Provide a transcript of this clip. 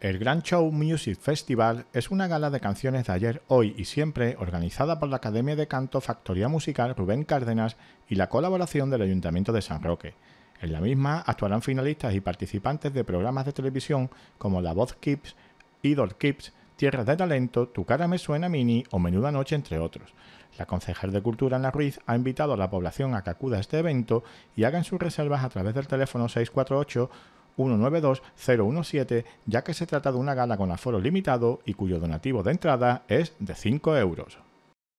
El Grand Show Music Festival es una gala de canciones de ayer, hoy y siempre organizada por la Academia de Canto Factoría Musical Rubén Cárdenas y la colaboración del Ayuntamiento de San Roque. En la misma actuarán finalistas y participantes de programas de televisión como La Voz Kids, Idol Kids, Tierra de Talento, Tu cara me suena mini o Menuda Noche, entre otros. La concejal de Cultura Ana Ruiz ha invitado a la población a que acuda a este evento y hagan sus reservas a través del teléfono 648 192017, ya que se trata de una gala con aforo limitado y cuyo donativo de entrada es de 5 euros.